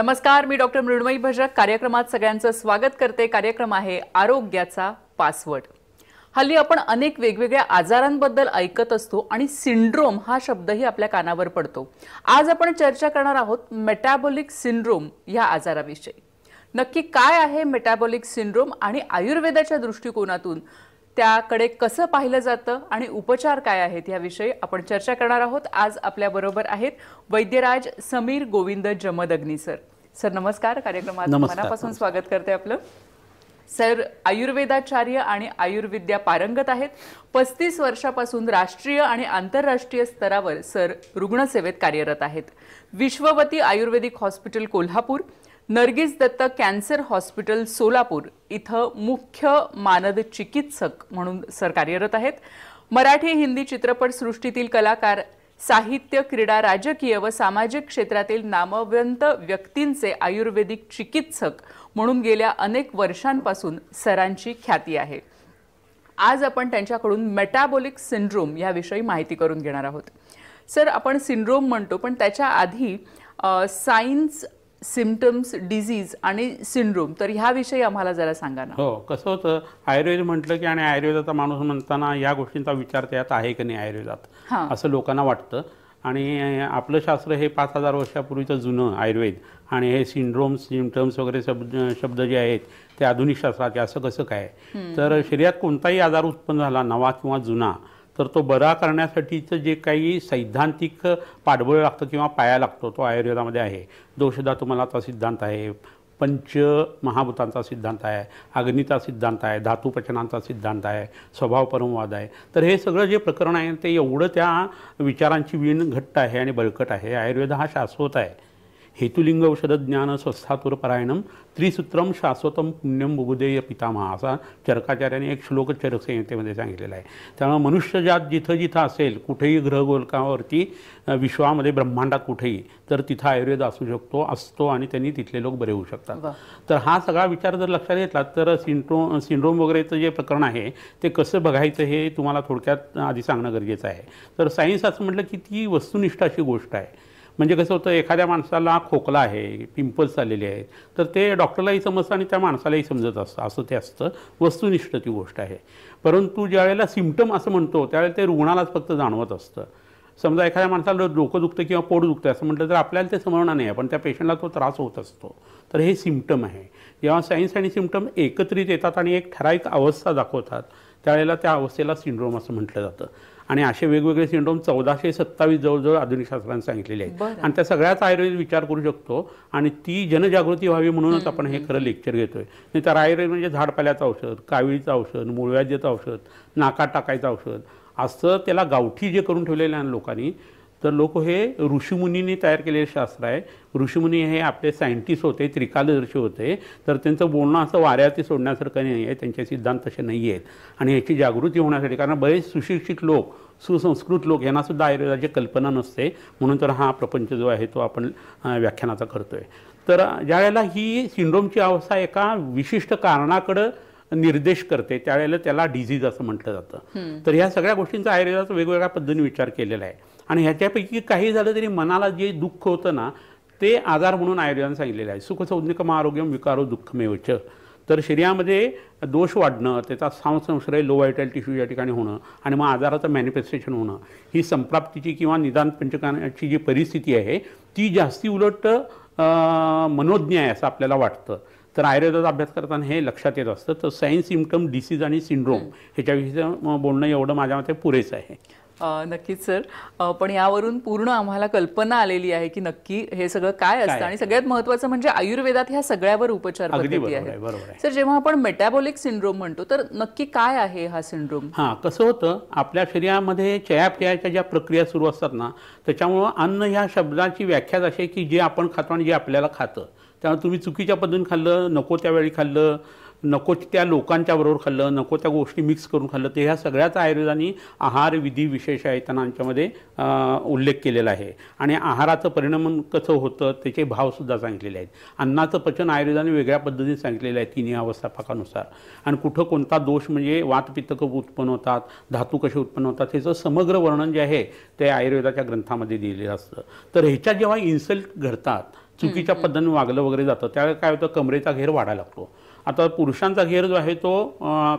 नमस्कार मी डॉक्टर मृण्मयी भजक कार्यक्रमात सगळ्यांचं स्वागत करते कार्यक्रम आहे आरोग्याचा पासवर्ड हल्ली आपण अनेक वेगवेगळ्या आजारांबद्दल ऐकत असतो आणि सिंड्रोम हा शब्दही आपल्या कानावर पडतो आज आपण चर्चा करणार आहोत मेटॅबॉलिक सिंड्रोम या आजाराविषयी नक्की काय आहे मेटॅबॉलिक सिंड्रोम आणि आयुर्वेदाच्या दृष्टिकोनातून त्याकडे कसं पाहिलं जातं आणि उपचार काय आहेत याविषयी आपण चर्चा करणार आहोत आज आपल्या बरोबर आहेत वैद्यराज समीर गोविंद जमदग्नी सर सर नमस्कार कार्यक्रमात मनापासून स्वागत करते आपलं सर आयुर्वेदाचार्य आणि आयुर्विद्या पारंगत आहेत पस्तीस वर्षापासून राष्ट्रीय आणि आंतरराष्ट्रीय स्तरावर सर रुग्णसेवेत कार्यरत आहेत Vishwavati ayurvedic hospital Kolhapur Nargis Dutt cancer hospital Solapur इथं मुख्य मानद चिकित्सक म्हणून सर कार्यरत आहेत मराठी हिंदी चित्रपटसृष्टीतील कलाकार साहित्य क्रीडा राजकीय व सामाजिक क्षेत्रातील नामवंत व्यक्तींचे आयुर्वेदिक चिकित्सक म्हणून गेल्या अनेक वर्षांपासून सरांची ख्याती आहे आज आपण त्यांच्याकडून मेटाबॉलिक सिंड्रोम याविषयी माहिती करून घेणार आहोत सर आपण सिंड्रोम म्हणतो पण त्याच्या आधी सायन्स सिमटम्स डिझीज आणि सिंड्रोम तर ह्याविषयी आम्हाला जरा सांगा ना हो कसं होतं आयुर्वेद म्हटलं की आणि आयुर्वेदाचा माणूस म्हणताना या गोष्टींचा विचार त्यात आहे की नाही आयुर्वेदात असं लोकांना वाटतं आणि आपलं शास्त्र हे पाच हजार वर्षापूर्वीचं जुनं आयुर्वेद आणि हे सिंड्रोम्स सिमटम्स वगैरे शब्द शब्द जे आहेत ते आधुनिक शास्त्राचे असं कसं काय तर शरीरात कोणताही आजार उत्पन्न झाला नवा किंवा जुना तर तो बरा करण्यासाठीचं जे काही सैद्धांतिक पाठबळ लागतं किंवा पाया लागतो तो आयुर्वेदामध्ये आहे दोषधातुमलाचा सिद्धांत आहे पंच महाभूतांचा सिद्धांत आहे अग्नीचा सिद्धांत आहे धातुपचनांचा सिद्धांत आहे स्वभाव परमवाद आहे तर हे सगळं जे प्रकरण आहे ते एवढं त्या विचारांची वीण घट्ट आहे आणि बळकट आहे आयुर्वेद हा शाश्वत आहे हेतुलिंग औषध ज्ञान स्वस्थातुर परायणम त्रिसूत्रम शाश्वतम पुण्यम बुबुदेय पितामहा असा चरकाचार्याने एक श्लोक चरकसंहितेमध्ये सांगितलेला आहे त्यामुळे मनुष्यजात जिथं जिथं असेल कुठेही ग्रहगोलकावरती विश्वामध्ये ब्रह्मांडात कुठेही तर तिथं आयुर्वेद असू शकतो असतो आणि त्यांनी तिथले लोक बरे होऊ शकतात तर हा सगळा विचार जर लक्षात घेतला तर सिंड्रोम सिंड्रोम वगैरेचं जे प्रकरण आहे ते कसं बघायचं हे तुम्हाला थोडक्यात आधी सांगणं गरजेचं आहे तर सायन्स असं म्हटलं की ती वस्तुनिष्ठ अशी गोष्ट आहे म्हणजे कसं होतं एखाद्या माणसाला खोकला आहे पिंपल्स आलेले आहेत तर ते डॉक्टरलाही समजतं आणि त्या माणसालाही समजत असतं असं ते असतं वस्तुनिष्ठ ती गोष्ट आहे परंतु ज्यावेळेला सिम्पटम असं म्हणतो त्यावेळेला ते रुग्णालाच फक्त जाणवत असतं समजा एखाद्या माणसाला डोकं दुखतं किंवा पोट दुखतं असं म्हटलं तर आपल्याला ते समजणार नाही पण त्या पेशंटला तो त्रास होत असतो तर हे सिम्पटम आहे जेव्हा सायन्स आणि सिम्पटम एकत्रित येतात आणि एक ठराविक अवस्था दाखवतात त्यावेळेला त्या अवस्थेला सिंड्रोम असं म्हटलं जातं आणि असे वेगवेगळे सिंड्रोम चौदाशे सत्तावीस जवळजवळ आधुनिक शास्त्रांनी सांगितलेले आहेत आणि त्या सगळ्याच आयुर्वेद विचार करू शकतो आणि ती जनजागृती व्हावी म्हणूनच आपण हे खरं लेक्चर घेतोय नाही तर आयुर्वेद म्हणजे झाडपाल्याचं औषध कावीळीचं औषध मूळव्याद्याचं औषध नाका टाकायचं औषध असं त्याला गावठी जे करून ठेवलेलं आहे लोकांनी तर लोक हे ऋषीमुनींनी तयार केलेले शास्त्र आहे ऋषीमुनी हे आपले सायंटिस्ट होते त्रिकालदर्शी होते तर त्यांचं बोलणं असं वाऱ्यावरती सोडण्यासारखं नाही आहे त्यांचे सिद्धांत तसे नाही आहेत आणि याची जागृती होण्यासाठी कारण बरेच सुशिक्षित लोक सुसंस्कृत लोक यांनासुद्धा आयुर्वेदाची कल्पना नसते म्हणून तर हा प्रपंच जो आहे तो आपण व्याख्यानाचा करतो आहे तर वेळेला ही सिंड्रोमची अवस्था एका विशिष्ट कारणाकडं निर्देश करते त्यावेळेला त्याला डिझीज असं म्हटलं जातं तर ह्या सगळ्या गोष्टींचा आयुर्वेदाचा वेगवेगळ्या पद्धतीने विचार केलेला आहे आणि ह्याच्यापैकी काही झालं तरी मनाला जे दुःख होतं ना ते आजार म्हणून आयुर्वेदानं सांगितलेलं आहे सुखसौज्ञकम आरोग्यम विकारो दुःखमेवच तर शरीरामध्ये दोष वाढणं त्याचा सांसंश्रय लो व्हायटल टिश्यू या ठिकाणी होणं आणि मग आजाराचं मॅनिफेस्टेशन होणं ही संप्राप्तीची किंवा निदान पंचकांची जी परिस्थिती आहे ती जास्ती उलट मनोज्ञ आहे असं आपल्याला वाटतं तर आयुर्वेदाचा अभ्यास करताना हे लक्षात येत असतं तर सायन्स सिमटम डिसीज आणि सिंड्रोम ह्याच्याविषयी बोलणं एवढं माझ्या मते पुरेचं आहे नक्कीच सर पण यावरून पूर्ण आम्हाला कल्पना आलेली आहे की नक्की हे सगळं काय असतं आणि सगळ्यात महत्वाचं म्हणजे आयुर्वेदात ह्या सगळ्यावर उपचार पद्धती आहे सर जेव्हा आपण मेटाबॉलिक सिंड्रोम म्हणतो तर नक्की काय आहे हा सिंड्रोम हा कसं होतं आपल्या शरीरामध्ये चयापचयाच्या ज्या प्रक्रिया सुरू असतात ना त्याच्यामुळं अन्न ह्या शब्दाची व्याख्याच अशी की जे आपण खातो आणि जे आपल्याला खातं त्यामुळे तुम्ही चुकीच्या पद्धतीने खाल्लं नको त्यावेळी खाल्लं नको त्या लोकांच्या बरोबर खाल्लं नको त्या गोष्टी मिक्स करून खाल्लं ते ह्या सगळ्याच आयुर्वेदानी आहार विधी विशेष येताना आमच्यामध्ये उल्लेख केलेला आहे आणि आहाराचं परिणाम कसं होतं त्याचे भावसुद्धा सांगितलेले आहेत अन्नाचं पचन आयुर्वेदाने वेगळ्या पद्धतीने सांगितलेलं आहे तिन्ही अवस्थापकानुसार आणि कुठं कोणता दोष म्हणजे वातपित्त उत्पन्न होतात धातू कसे उत्पन्न होतात ह्याचं समग्र वर्णन जे आहे ते आयुर्वेदाच्या ग्रंथामध्ये दिलेलं असतं तर ह्याच्यात जेव्हा इन्सल्ट घडतात चुकीच्या पद्धतीने वागलं वगैरे जातं त्यावेळेस काय होतं कमरेचा घेर वाढायला लागतो आता पुरुषांचा घेर जो आहे तो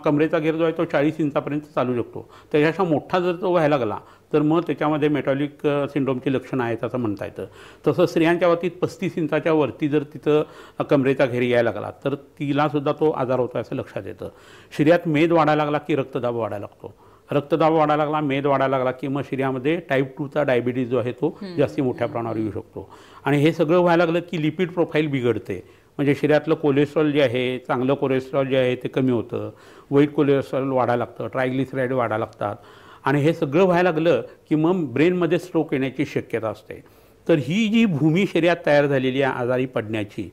कमरेचा घेर जो आहे तो चाळीस इंचापर्यंत चालू शकतो त्याच्यापेक्षा मोठा जर तो व्हायला लागला तर मग त्याच्यामध्ये मेटॉलिक सिंड्रोमची लक्षणं आहेत असं म्हणता येतं तसं स्त्रियांच्या बाबतीत पस्तीस इंचाच्या वरती जर तिथं कमरेचा घेर यायला लागला तर तिलासुद्धा तो आजार होतो असं लक्षात येतं शरीरात मेद वाढायला लागला की रक्तदाब वाढायला लागतो रक्तदाब वाढायला लागला मेद वाढायला लागला की मग शरीरामध्ये टाईप टूचा डायबिटीज जो आहे तो जास्ती मोठ्या प्रमाणावर येऊ शकतो आणि हे सगळं व्हायला लागलं की लिपिड प्रोफाईल बिघडते म्हणजे शरीरातलं कोलेस्ट्रॉल जे आहे चांगलं कोलेस्ट्रॉल जे आहे ते कमी होतं वाईट कोलेस्ट्रॉल वाढायला लागतं ट्रायग्लिसराईड वाढायला लागतात आणि हे सगळं व्हायला लागलं की मग ब्रेनमध्ये स्ट्रोक येण्याची शक्यता असते तर ही जी भूमी शरीरात तयार झालेली आहे आजारी पडण्याची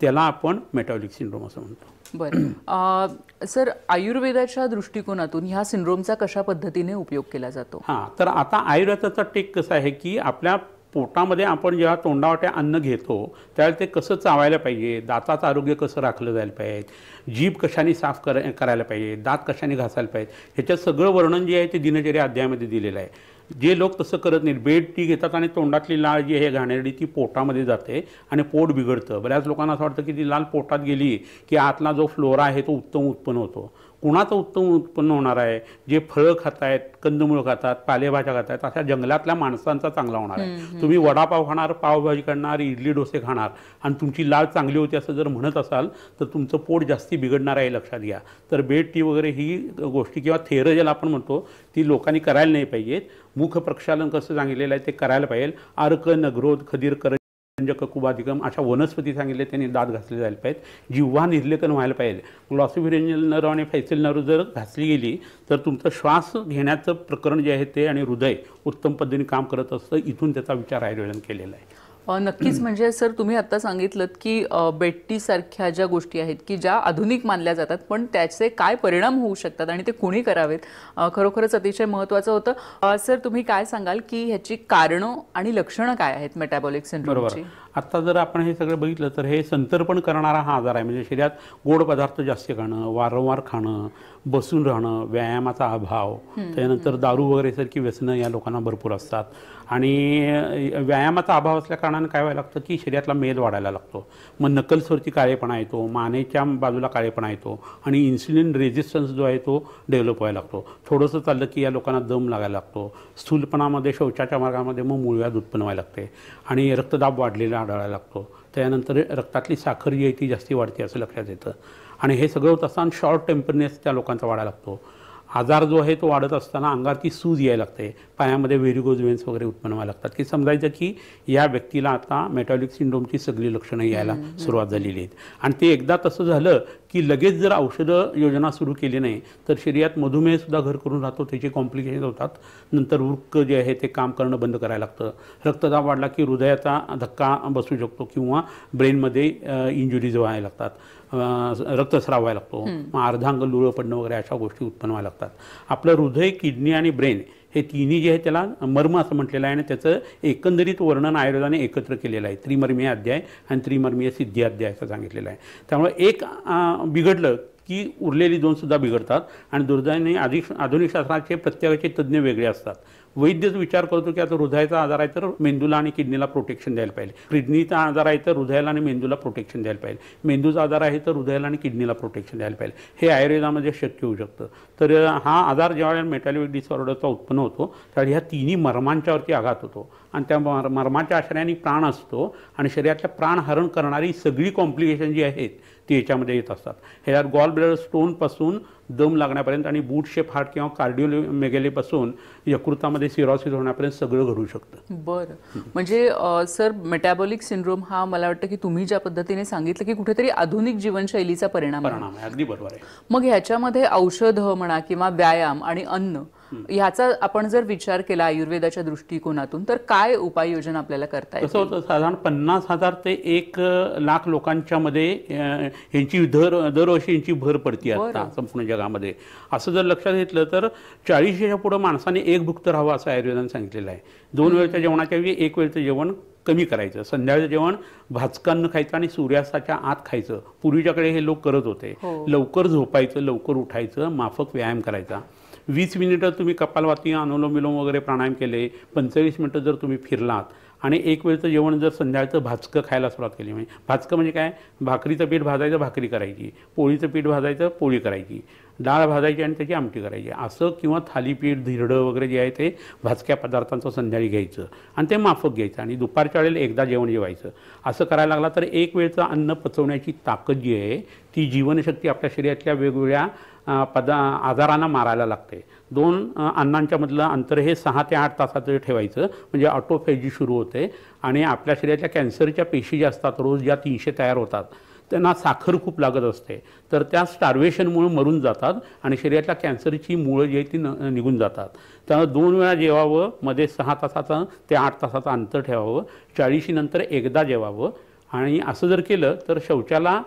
त्याला आपण मेटॉलिक सिंड्रोम असं म्हणतो बरं सर आयुर्वेदाच्या दृष्टिकोनातून ह्या सिंड्रोमचा कशा पद्धतीने उपयोग केला जातो हां तर आता आयुर्वेदाचा टेक कसा आहे की आपल्या पोटामध्ये आपण जेव्हा तोंडावाट्या अन्न घेतो त्यावेळेला ते कसं चावायला पाहिजे दाताचं आरोग्य कसं राखलं जायला पाहिजे जीभ कशाने साफ कर करायला पाहिजे दात कशाने घासायला पाहिजे ह्याच्यात सगळं वर्णन जे आहे ते दिनचर्या अध्यायामध्ये दिलेलं आहे जे लोक तसं करत नाहीत बेड ती घेतात आणि तोंडातली लाळ जी आहे घाणेरडी ती पोटामध्ये जाते आणि पोट बिघडतं बऱ्याच लोकांना असं वाटतं की ती लाल पोटात गेली की आतला जो फ्लोरा आहे तो उत्तम उत्पन्न होतो कुणाचं उत्तम उत्पन्न होणार आहे जे फळं खात आहेत कंदमुळं खातात पालेभाज्या खातायत अशा जंगलातल्या माणसांचा चांगला होणार आहे तुम्ही वडापाव खाणार पावभाजी खाणार इडली डोसे खाणार आणि तुमची लाल चांगली होती असं जर म्हणत असाल तर तुमचं पोट जास्ती बिघडणार आहे लक्षात घ्या तर बेड टी वगैरे ही गोष्टी किंवा थेर ज्याला आपण म्हणतो ती लोकांनी करायला नाही पाहिजेत मुख प्रक्षालन कसं सांगितलेलं आहे ते करायला पाहिजे अर्क नगरोध खदीर कर ककुबाधिकम अशा वनस्पती सांगितले त्यांनी दात घासले जायला पाहिजेत जिव्हा निर्लेखन व्हायला पाहिजे ग्लॉसिफिरेंजल नर्व आणि फॅसिल नर्व जर घासली गेली तर तुमचं श्वास घेण्याचं प्रकरण जे आहे ते आणि हृदय उत्तम पद्धतीने काम करत असतं इथून त्याचा विचार आयुर्वेदन केलेला आहे नक्कीच म्हणजे सर तुम्ही आता सांगितलं की बेट्टी सारख्या ज्या गोष्टी आहेत की ज्या आधुनिक मानल्या जातात पण त्याचे काय परिणाम होऊ शकतात आणि ते कुणी करावेत खरोखरच अतिशय महत्वाचं होतं सर तुम्ही काय सांगाल की ह्याची कारणं आणि लक्षणं काय आहेत मेटाबॉलिक सिंड्रोमची आता जर आपण हे सगळं बघितलं तर हे संतर्पण करणारा हा आजार आहे म्हणजे शरीरात गोड पदार्थ जास्त खाणं वारंवार खाणं बसून राहणं व्यायामाचा अभाव त्यानंतर दारू वगैरे सारखी व्यसनं या लोकांना भरपूर असतात आणि व्यायामाचा अभाव असल्याकारणानं काय व्हायला लागतं की शरीरातला मेद वाढायला लागतो मग नकल्सवरती काळेपणा येतो मानेच्या बाजूला काळेपणा येतो आणि इन्सुलिन रेजिस्टन्स जो आहे तो डेव्हलप व्हायला लागतो थोडंसं चाललं की या लोकांना दम लागायला लागतो स्थूलपणामध्ये शौचाच्या मार्गामध्ये मग मुळव्याद उत्पन्न व्हायला लागते आणि रक्तदाब वाढलेला आढळायला लागतो त्यानंतर रक्तातली साखर जी आहे ती जास्ती वाढते असं लक्षात येतं आणि हे सगळं होत असताना शॉर्ट टेम्परनेस त्या लोकांचा वाढायला लागतो आजार जो आहे तो वाढत असताना अंगारती सूज यायला लागते पायामध्ये व्हेरिगोज वेन्स वगैरे उत्पन्न व्हायला लागतात की समजायचं की या व्यक्तीला आता मेटॉलिक सिंड्रोमची सगळी लक्षणं यायला सुरुवात झालेली आहेत आणि ते एकदा तसं झालं की लगेच जर औषधं योजना सुरू केली नाही तर शरीरात मधुमेहसुद्धा घर करून राहतो त्याचे कॉम्प्लिकेशन होतात नंतर वृक्क जे आहे ते काम करणं बंद करायला लागतं रक्तदाब वाढला की हृदयाचा धक्का बसू शकतो किंवा ब्रेनमध्ये इंजुरीज व्हायला लागतात रक्तस्राव व्हायला लागतो मग अर्धांग लुळं पडणं वगैरे अशा गोष्टी उत्पन्न व्हायला लागतात आपलं हृदय किडनी आणि ब्रेन हे तिन्ही जे आहे त्याला मर्म असं म्हटलेलं आहे आणि त्याचं एकंदरीत वर्णन आयुर्वेदाने एकत्र केलेलं आहे त्रिमर्मीय अध्याय आणि त्रिमर्मीय सिद्धी अध्याय असं सांगितलेलं आहे त्यामुळे एक बिघडलं की उरलेली दोनसुद्धा बिघडतात आणि दुर्दैवाने आधी आधुनिक शास्त्राचे प्रत्येकाचे तज्ज्ञ वेगळे असतात वैद्यच विचार करतो की आता हृदयाचा आजार आहे तर मेंदूला आणि किडनीला प्रोटेक्शन द्यायला पाहिजे किडनीचा आजार आहे तर हृदयाला आणि मेंदूला प्रोटेक्शन द्यायला पाहिजे मेंदूचा आजार आहे तर हृदयाला आणि किडनीला प्रोटेक्शन द्यायला पाहिजे हे आयुर्वेदामध्ये शक्य होऊ शकतं तर हा आजार ज्यावेळेला मेटॅलिक डिसऑर्डरचा उत्पन्न होतो तर ह्या तिन्ही मर्मांच्यावरती आघात होतो आणि त्या मर मर्माच्या आश्रयाने प्राण असतो आणि शरीरातल्या प्राणहरण करणारी सगळी कॉम्प्लिकेशन जी आहेत ती याच्यामध्ये येत असतात ह्याच्यात गॉल ब्लड स्टोनपासून दम लागण्यापर्यंत आणि बूट शेप हार्ट किंवा कार्डिओ मेगेलेपासून यकृतामध्ये मध्ये सिरॉसिस होण्यापर्यंत सगळं घडू शकतं बरं म्हणजे सर मेटाबॉलिक सिंड्रोम हा मला वाटतं की तुम्ही ज्या पद्धतीने सांगितलं की कुठेतरी आधुनिक जीवनशैलीचा परिणाम परिणाम आहे अगदी बरोबर आहे मग ह्याच्यामध्ये औषध म्हणा किंवा व्यायाम आणि अन्न याचा आपण जर विचार केला आयुर्वेदाच्या दृष्टिकोनातून तर काय उपाययोजना आपल्याला करता येईल होतं साधारण पन्नास हजार ते एक लाख लोकांच्या मध्ये यांची दर दरवर्षी यांची भर पडते आता संपूर्ण जगामध्ये असं जर लक्षात घेतलं तर चाळीसच्या पुढे माणसाने एक भुक्त राहावं असं आयुर्वेदाने सांगितलेलं आहे दोन वेळच्या जेवणाच्या वेळी एक वेळचं जेवण कमी करायचं संध्याकाळचं जेवण भाजकांनं खायचं आणि सूर्यास्ताच्या आत खायचं पूर्वीच्याकडे हे लोक करत होते हो. लवकर झोपायचं लवकर उठायचं माफक व्यायाम करायचा वीस मिनिटं तुम्ही कपालवाती अनुलोम विलोम वगैरे प्राणायाम केले पंचवीस मिनटं जर तुम्ही फिरलात आणि एक वेळचं जेवण जर संध्याकाळचं भाजकं खायला सुरुवात केली म्हणजे भाजकं म्हणजे काय भाकरीचं पीठ भाजायचं भाकरी करायची पोळीचं पीठ भाजायचं पोळी करायची डाळ भाजायची आणि त्याची आमटी करायची असं किंवा थालीपीठ धिरडं वगैरे जे आहे ते भाजक्या पदार्थांचं संध्याकाळी घ्यायचं आणि ते माफक घ्यायचं आणि दुपारच्या वेळेला एकदा जेवण जेवायचं असं करायला लागला तर एक वेळचं अन्न पचवण्याची ताकद जी आहे ती जीवनशक्ती आपल्या शरीरातल्या वेगवेगळ्या पदा आजारांना मारायला लागते दोन अन्नांच्यामधलं अंतर हे सहा ते आठ तासाचं ठेवायचं म्हणजे ऑटोफेजी सुरू होते आणि आपल्या शरीरातल्या कॅन्सरच्या पेशी ज्या असतात रोज ज्या तीनशे तयार होतात त्यांना साखर खूप लागत असते तर त्या स्टार्वेशनमुळं मरून जातात आणि शरीरातल्या कॅन्सरची मुळं जी आहे ती न निघून जातात त्यामुळे दोन वेळा जेवावं मध्ये सहा तासाचं ते आठ तासाचं अंतर ठेवावं चाळीशीनंतर एकदा जेवावं आणि असं जर केलं तर शौचाला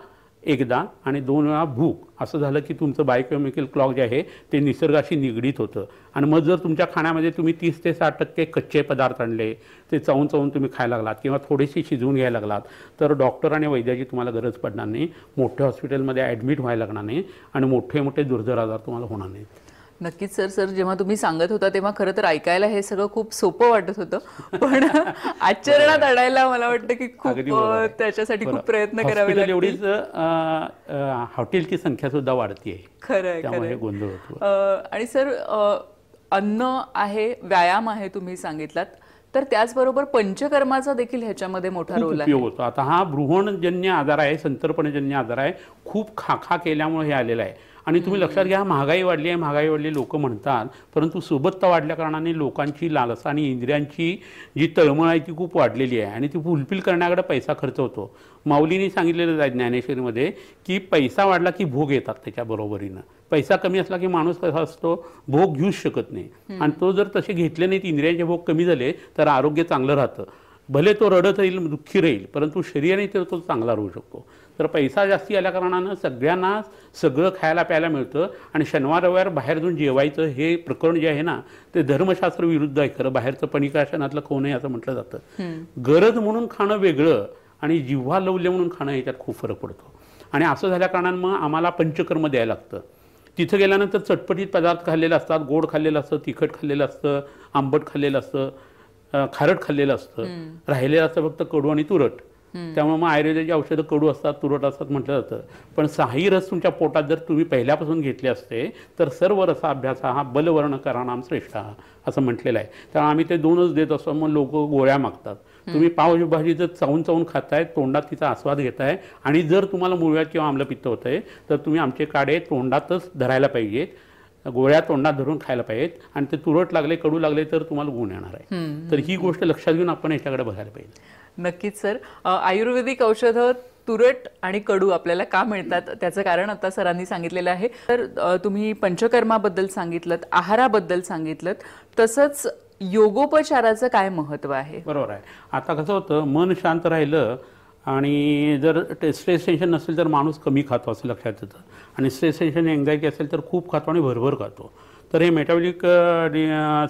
एकदा आणि दोन वेळा भूक असं झालं की तुमचं बायोकेमिकल क्लॉक जे आहे ते निसर्गाशी निगडीत होतं आणि मग जर तुमच्या खाण्यामध्ये तुम्ही तीस ते साठ टक्के कच्चे पदार्थ आणले ते चावून चावून तुम्ही खायला लागलात किंवा थोडेसे शिजवून घ्यायला लागलात तर डॉक्टर आणि वैद्याची तुम्हाला गरज पडणार नाही मोठ्या हॉस्पिटलमध्ये ॲडमिट व्हायला लागणार नाही आणि मोठे मोठे दुर्धर आजार तुम्हाला होणार नाहीत नक्कीच सर सर जेव्हा तुम्ही सांगत होता तेव्हा खरं तर ऐकायला हे सगळं खूप सोपं वाटत होतं पण आचरणात आणायला मला वाटतं की खूप त्याच्यासाठी खूप प्रयत्न करावे लागतील एवढीच हॉटेलची संख्या सुद्धा वाढती खरं आहे खरं आणि सर अन्न आहे व्यायाम आहे तुम्ही सांगितलात तर त्याचबरोबर पंचकर्माचा देखील ह्याच्यामध्ये मोठा रोल उपयोग होतो आता हा बृहणजन्य आजार आहे संतर्पणजन्य आजार आहे खूप खाखा केल्यामुळे हे आलेला आहे आणि तुम्ही लक्षात घ्या महागाई वाढली आहे महागाई वाढली लोक म्हणतात परंतु सुबत्ता कारणाने लोकांची लालसा आणि इंद्रियांची जी तळमळ आहे ती खूप वाढलेली आहे आणि ती फुलफिल करण्याकडे पैसा खर्च होतो माऊलीने सांगितलेलं आहे ज्ञानेश्वरीमध्ये की पैसा वाढला की भोग येतात त्याच्याबरोबरीनं पैसा कमी असला की माणूस कसा असतो भोग घेऊच शकत नाही आणि तो जर तसे घेतले नाहीत इंद्रियांचे भोग कमी झाले तर आरोग्य चांगलं राहतं भले तो रडत राहील दुःखी राहील परंतु शरीराने तर तो चांगला राहू शकतो तर पैसा जास्ती आल्याकारणानं सगळ्यांना सगळं खायला प्यायला मिळतं आणि शनिवार रविवार बाहेर जाऊन जेवायचं हे प्रकरण जे आहे ना ते धर्मशास्त्र विरुद्ध आहे खरं बाहेरचं पणिकाशनातलं खाऊ नाही असं म्हटलं जातं गरज म्हणून खाणं वेगळं आणि जिव्हा लवले म्हणून खाणं याच्यात खूप फरक पडतो आणि असं झाल्या मग आम्हाला पंचकर्म द्यायला लागतं तिथं गेल्यानंतर चटपटीत पदार्थ खाल्लेले असतात गोड खाल्लेलं असतं तिखट खाल्लेलं असतं आंबट खाल्लेलं असतं खारट खाल्लेलं असतं राहिलेलं असतं फक्त कडू आणि तुरट त्यामुळे मग आयुर्वेदाची औषधं कडू असतात तुरट असतात म्हटलं जातं पण साही रस तुमच्या पोटात जर तुम्ही पहिल्यापासून घेतले असते तर सर्व रसाभ्यास हा बलवर्ण करणार श्रेष्ठ असं म्हटलेलं आहे त्यामुळे आम्ही ते दोनच देत असतो मग लोक गोळ्या मागतात तुम्ही पावभाजी जर चावून चावून खाताय तोंडात तिचा आस्वाद घेताय आणि जर तुम्हाला मुळव्यात किंवा आमलं पित्त होतंय तर तुम्ही आमचे काडे तोंडातच धरायला पाहिजेत गोळ्या तोंडात धरून खायला पाहिजेत आणि ते तुरट लागले कडू लागले तर तुम्हाला गुण येणार आहे तर ही गोष्ट लक्षात घेऊन आपण याच्याकडे बघायला पाहिजे नक्कीच सर आयुर्वेदिक औषधं तुरट आणि कडू आपल्याला का मिळतात त्याचं कारण आता सरांनी सांगितलेलं आहे तर तुम्ही पंचकर्माबद्दल सांगितलं आहाराबद्दल सांगितलं तसंच योगोपचाराचं काय महत्व आहे बरोबर आहे आता कसं होतं मन शांत राहिलं आणि जर स्ट्रेस टेन्शन नसेल तर माणूस कमी खातो असं लक्षात येतं आणि स्ट्रेस टेन्शन एन्झायटी असेल तर खूप खातो आणि भरभर खातो तर हे मेटाबॉलिक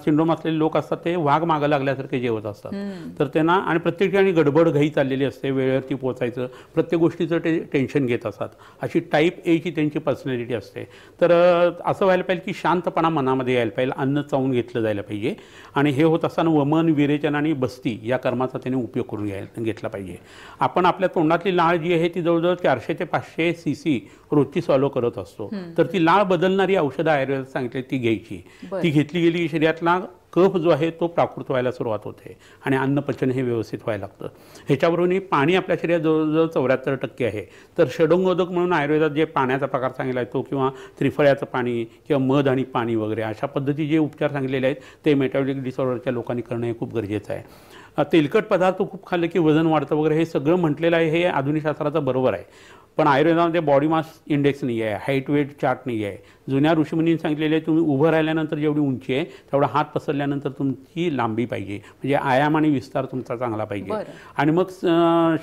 सिंड्रोम असलेले लोक असतात ते वाघ मागं लागल्यासारखे जेवत असतात तर त्यांना आणि प्रत्येक ठिकाणी गडबड घाई चाललेली असते वेळेवरती पोचायचं प्रत्येक गोष्टीचं ते टेन्शन घेत असतात अशी टाईप एची त्यांची पर्सनॅलिटी असते तर असं व्हायला पाहिजे की शांतपणा मनामध्ये यायला पाहिजे अन्न चावून घेतलं जायला पाहिजे आणि हे होत असताना वमन विरेचन आणि बस्ती या कर्माचा त्यांनी उपयोग करून घ्यायला घेतला पाहिजे आपण आपल्या तोंडातली लाळ जी आहे ती जवळजवळ चारशे ते पाचशे सी सी रोजची सॉलो करत असतो तर ती लाळ बदलणारी औषधं आयुर्वेदात सांगितली ती घ्यायची घ्यायची ती घेतली गेली की शरीरातला कफ जो आहे तो प्राकृत व्हायला सुरुवात होते आणि अन्नपचन हे व्यवस्थित व्हायला लागतं ह्याच्याबरोबरही पाणी आपल्या शरीरात जवळजवळ चौऱ्याहत्तर टक्के आहे तर षडोंगोदक म्हणून आयुर्वेदात जे पाण्याचा प्रकार सांगितला आहे तो किंवा त्रिफळ्याचं पाणी किंवा मध आणि पाणी वगैरे अशा पद्धती जे उपचार सांगितलेले आहेत ते मेटाबॉलिक डिसऑर्डरच्या लोकांनी करणं हे खूप गरजेचं आहे तेलकट पदार्थ खूप खाल्ले की वजन वाढतं वगैरे हे सगळं म्हटलेलं आहे हे आधुनिक शास्त्राचं बरोबर आहे पण आयुर्वेदामध्ये बॉडी मास इंडेक्स नाही आहे हाईट वेट चार्ट नाही आहे जुन्या ऋषीमुनींनी सांगितलेले तुम्ही उभं राहिल्यानंतर जेवढी उंची आहे तेवढा हात पसरल्यानंतर तुमची लांबी पाहिजे म्हणजे आयाम आणि विस्तार तुमचा चांगला पाहिजे आणि मग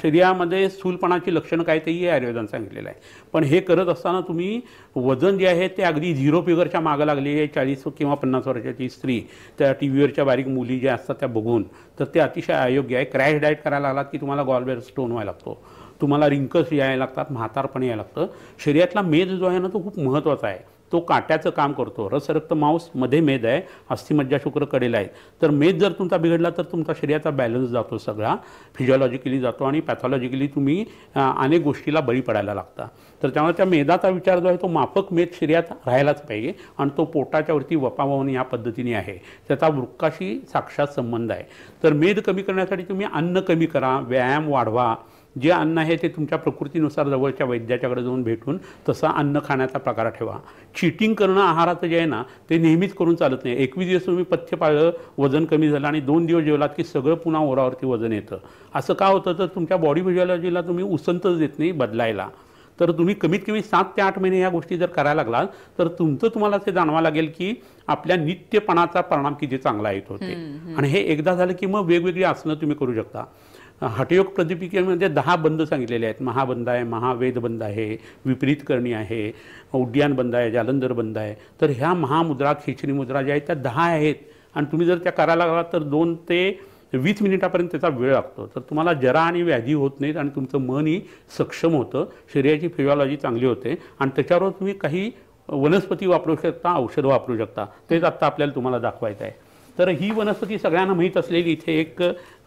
शरीरामध्ये स्थूलपणाची लक्षणं काय ते आयुर्वेदानं सांगितलेलं आहे पण हे करत असताना तुम्ही वजन जे आहे ते अगदी झिरो फिगरच्या मागं लागली आहे चाळीस किंवा पन्नास वर्षाची स्त्री त्या टी व्हीवरच्या बारीक मुली ज्या असतात त्या बघून तर ते अतिशय अयोग्य आहे क्रॅश डाएट करायला लागलात की तुम्हाला गॉलबेर स्टोन व्हायला लागतो तुम्हाला रिंकल्स यायला लागतात म्हातारपणे यायला लागतं शरीरातला मेद जो आहे ना तो खूप महत्त्वाचा आहे तो काट्याचं काम करतो रसरक्त मांस मध्ये मेद आहे अस्थिमज्जा शुक्र कडेला आहेत तर मेद जर तुमचा बिघडला तर तुमचा शरीराचा बॅलन्स जातो सगळा फिजिओलॉजिकली जातो आणि पॅथॉलॉजिकली तुम्ही अनेक गोष्टीला बळी पडायला लागता तर त्यामुळे त्या मेदाचा विचार जो आहे तो माफक मेद शरीरात राहायलाच पाहिजे आणि तो पोटाच्या वरती वपावण या पद्धतीने आहे त्याचा वृक्काशी साक्षात संबंध आहे तर मेद कमी करण्यासाठी तुम्ही अन्न कमी करा व्यायाम वाढवा जे अन्न आहे ते तुमच्या प्रकृतीनुसार जवळच्या वैद्याच्याकडे जाऊन भेटून तसा अन्न खाण्याचा प्रकार ठेवा चिटिंग करणं आहाराचं जे आहे ना ते नेहमीच करून चालत नाही एकवीस दिवस तुम्ही पथ्य पाळलं वजन कमी झालं आणि दोन दिवस जेवलात की सगळं पुन्हा ओरावरती वजन येतं असं का होतं तर तुमच्या बॉडी फिजिओलॉजीला तुम्ही उसंतच देत नाही बदलायला तर तुम्ही कमीत कमी सात ते आठ महिने या गोष्टी जर करायला लागलात तर तुमचं तुम्हाला ते जाणवा लागेल की आपल्या नित्यपणाचा परिणाम किती चांगला येत होते आणि हे एकदा झालं की मग वेगवेगळी आसनं तुम्ही करू शकता हटयोग प्रदीपिकेमध्ये दहा बंद सांगितलेले आहेत महाबंद आहे महावेद बंद आहे विपरीत करणी आहे उड्यान बंद आहे जालंधर बंद आहे तर ह्या महामुद्रा खेचणी मुद्रा ज्या आहेत त्या दहा आहेत आणि तुम्ही जर त्या करायला लागलात तर दोन ते वीस मिनिटापर्यंत त्याचा वेळ लागतो तर तुम्हाला जरा आणि व्याधी होत नाहीत आणि तुमचं मनही सक्षम होतं शरीराची फिजिओलॉजी चांगली होते आणि त्याच्यावर तुम्ही काही वनस्पती वापरू शकता औषधं वापरू शकता तेच आत्ता आपल्याला तुम्हाला दाखवायचं आहे तर ही वनस्पती सगळ्यांना माहीत असलेली इथे एक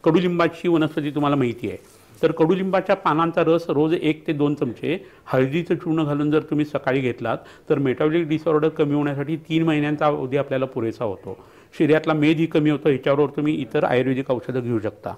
कडुलिंबाची वनस्पती तुम्हाला माहिती आहे तर कडुलिंबाच्या पानांचा रस रोज एक ते दोन चमचे हळदीचं चूर्ण घालून जर तुम्ही सकाळी घेतलात तर मेटाबॉलिक डिसऑर्डर कमी होण्यासाठी तीन महिन्यांचा अवधी आपल्याला पुरेसा होतो शरीरातला ही कमी होतो ह्याच्याबरोबर तुम्ही इतर आयुर्वेदिक औषधं घेऊ शकता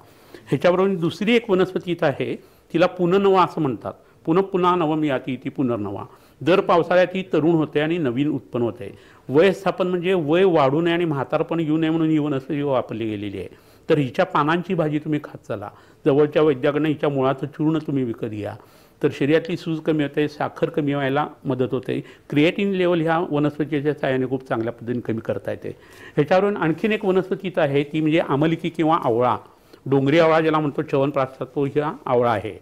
ह्याच्याबरोबर दुसरी एक वनस्पती इथं आहे तिला पुनर्नवा असं म्हणतात पुनः पुन्हा नवम याती ती पुनर्नवा दर पावसाळ्यात ही तरुण होते आणि नवीन उत्पन्न होते वय स्थापन म्हणजे वय वाढू नये आणि म्हातारपण येऊ नये म्हणून ही वनस्पती वापरली गेलेली आहे तर हिच्या पानांची भाजी तुम्ही खात चला जवळच्या वैद्याकडनं हिच्या मुळाचं चूर्ण तुम्ही विकत घ्या तर शरीरातली सूज कमी होते साखर कमी व्हायला मदत होते क्रिएटिन लेवल ह्या वनस्पतीच्या साहाय्याने खूप चांगल्या पद्धतीने कमी करता येते ह्याच्यावरून आणखीन एक वनस्पती तर आहे ती म्हणजे आमलिकी किंवा आवळा डोंगरी आवळा ज्याला म्हणतो चवनप्रास तो ह्या आवळा आहे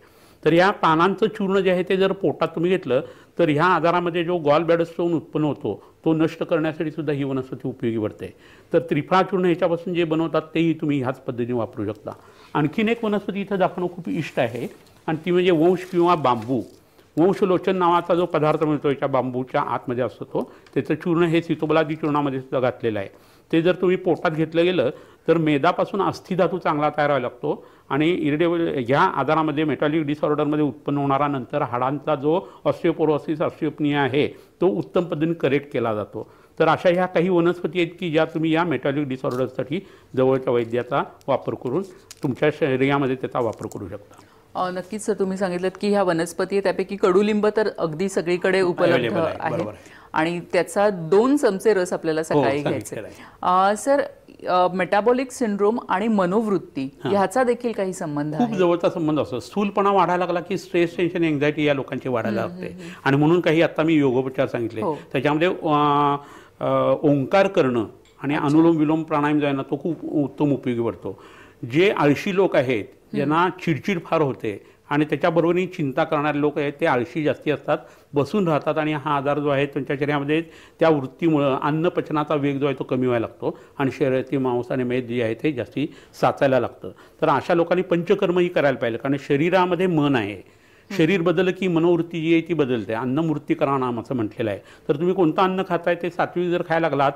तर या पानांचं चूर्ण जे आहे ते जर पोटात तुम्ही घेतलं तर ह्या आजारामध्ये जो गॉल बॅडस्टोन उत्पन्न होतो तो नष्ट करण्यासाठी सुद्धा ही वनस्पती उपयोगी पडते तर चूर्ण ह्याच्यापासून जे बनवतात तेही तुम्ही ह्याच पद्धतीने वापरू शकता आणखीन एक वनस्पती इथं दाखवणं खूप इष्ट आहे आणि ती म्हणजे वंश किंवा बांबू वंशलोचन नावाचा जो पदार्थ मिळतो याच्या बांबूच्या आतमध्ये असतो तो त्याचं चूर्ण हे सितोबलादी चूर्णामध्ये सुद्धा घातलेलं आहे ते जर तुम्ही पोटात घेतलं गेलं तर मेदापासून अस्थिधातू चांगला तयार व्हायला लागतो आणि इरिडेबल ह्या आजारामध्ये मेटॉलिक डिसऑर्डरमध्ये उत्पन्न होणारा नंतर हाडांचा जो ऑस्टिओपोरोसिस ऑस्टिओपनिया आहे तो उत्तम पद्धतीने करेक्ट केला जातो तर अशा ह्या काही वनस्पती आहेत की ज्या तुम्ही या मेटॉलिक डिसऑर्डरसाठी जवळच्या वैद्याचा वापर करून तुमच्या शरीरामध्ये त्याचा वापर करू शकता नक्कीच सर तुम्ही सांगितलं की ह्या वनस्पती त्यापैकी कडुलिंब तर अगदी सगळीकडे उपलब्ध आहे आणि त्याचा दोन चमचे रस आपल्याला हो, सकाळी घ्यायचा सर मेटाबॉलिक सिंड्रोम आणि मनोवृत्ती ह्याचा देखील काही संबंध खूप जवळचा संबंध असतो स्थूलपणा वाढायला लागला की स्ट्रेस टेन्शन एन्झायटी या लोकांची वाढायला लागते आणि म्हणून काही आता मी योगोपचार सांगितले हो. त्याच्यामध्ये ओंकार करणं आणि अनुलोम विलोम प्राणायाम जो आहे ना तो खूप उत्तम उपयोगी पडतो जे आळशी लोक आहेत ज्यांना चिडचिड फार होते आणि त्याच्याबरोबरही चिंता करणारे लोक आहेत ते आळशी जास्ती असतात बसून राहतात आणि हा आजार जो आहे त्यांच्या शरीरामध्ये त्या वृत्तीमुळं पचनाचा वेग जो आहे तो कमी व्हायला लागतो आणि शरीरातील मांस आणि मेद जे आहे ते जास्ती साचायला लागतं तर अशा लोकांनी पंचकर्मही करायला पाहिजे कारण शरीरामध्ये मन आहे शरीर बदल की मनोवृत्ती जी आहे ती बदलते अन्नमूर्ती नाम असं म्हटलेलं आहे तर तुम्ही कोणतं अन्न खाताय ते सात्विक जर खायला लागलात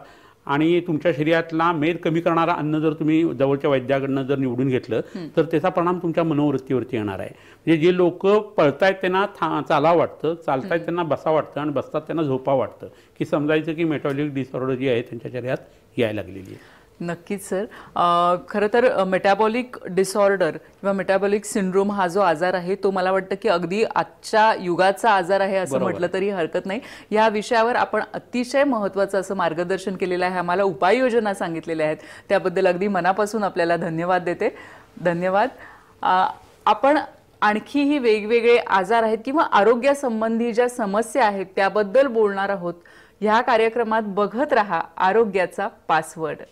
आणि तुमच्या शरीरातला मेद कमी करणारा अन्न जर तुम्ही जवळच्या वैद्याकडनं जर निवडून घेतलं तर त्याचा परिणाम तुमच्या मनोवृत्तीवरती येणार आहे म्हणजे जे लोक पळतायत त्यांना था चालावं वाटतं चालतायत त्यांना बसा वाटतं आणि बसतात त्यांना झोपा वाटतं की समजायचं की मेटॉलिक डिसऑर्डर जी आहे त्यांच्या शरीरात यायला लागलेली आहे नक्कीच सर खरं तर मेटाबॉलिक डिसऑर्डर किंवा मेटाबॉलिक सिंड्रोम हा जो आजार आहे तो मला वाटतं की अगदी आजच्या युगाचा आजार आहे असं म्हटलं तरी हरकत नाही या विषयावर आपण अतिशय महत्त्वाचं असं मार्गदर्शन केलेलं आहे आम्हाला उपाययोजना सांगितलेल्या आहेत त्याबद्दल अगदी मनापासून आपल्याला धन्यवाद देते धन्यवाद आपण आणखीही वेगवेगळे आजार आहेत किंवा आरोग्यासंबंधी ज्या समस्या आहेत त्याबद्दल बोलणार आहोत ह्या कार्यक्रमात बघत रहा आरोग्याचा पासवर्ड